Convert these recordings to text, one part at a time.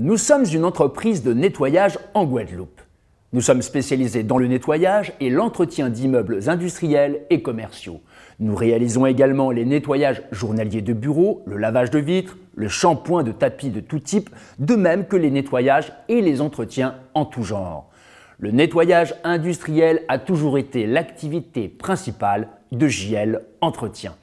Nous sommes une entreprise de nettoyage en Guadeloupe. Nous sommes spécialisés dans le nettoyage et l'entretien d'immeubles industriels et commerciaux. Nous réalisons également les nettoyages journaliers de bureaux, le lavage de vitres, le shampoing de tapis de tout type, de même que les nettoyages et les entretiens en tout genre. Le nettoyage industriel a toujours été l'activité principale de JL Entretien.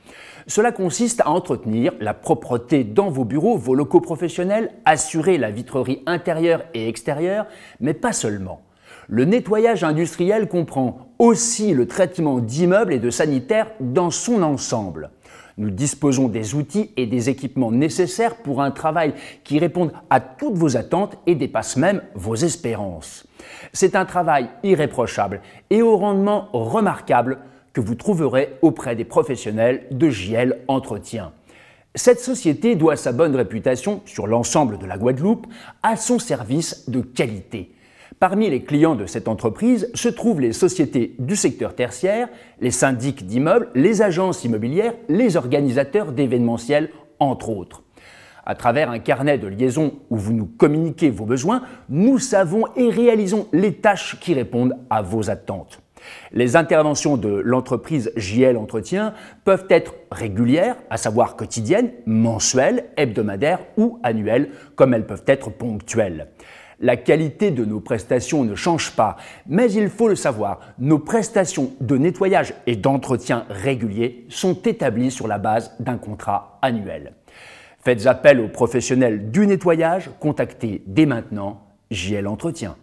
Cela consiste à entretenir la propreté dans vos bureaux, vos locaux professionnels, assurer la vitrerie intérieure et extérieure, mais pas seulement. Le nettoyage industriel comprend aussi le traitement d'immeubles et de sanitaires dans son ensemble. Nous disposons des outils et des équipements nécessaires pour un travail qui réponde à toutes vos attentes et dépasse même vos espérances. C'est un travail irréprochable et au rendement remarquable que vous trouverez auprès des professionnels de JL Entretien. Cette société doit sa bonne réputation sur l'ensemble de la Guadeloupe à son service de qualité. Parmi les clients de cette entreprise se trouvent les sociétés du secteur tertiaire, les syndics d'immeubles, les agences immobilières, les organisateurs d'événementiels, entre autres. À travers un carnet de liaison où vous nous communiquez vos besoins, nous savons et réalisons les tâches qui répondent à vos attentes. Les interventions de l'entreprise JL Entretien peuvent être régulières, à savoir quotidiennes, mensuelles, hebdomadaires ou annuelles, comme elles peuvent être ponctuelles. La qualité de nos prestations ne change pas, mais il faut le savoir, nos prestations de nettoyage et d'entretien réguliers sont établies sur la base d'un contrat annuel. Faites appel aux professionnels du nettoyage, contactez dès maintenant JL Entretien.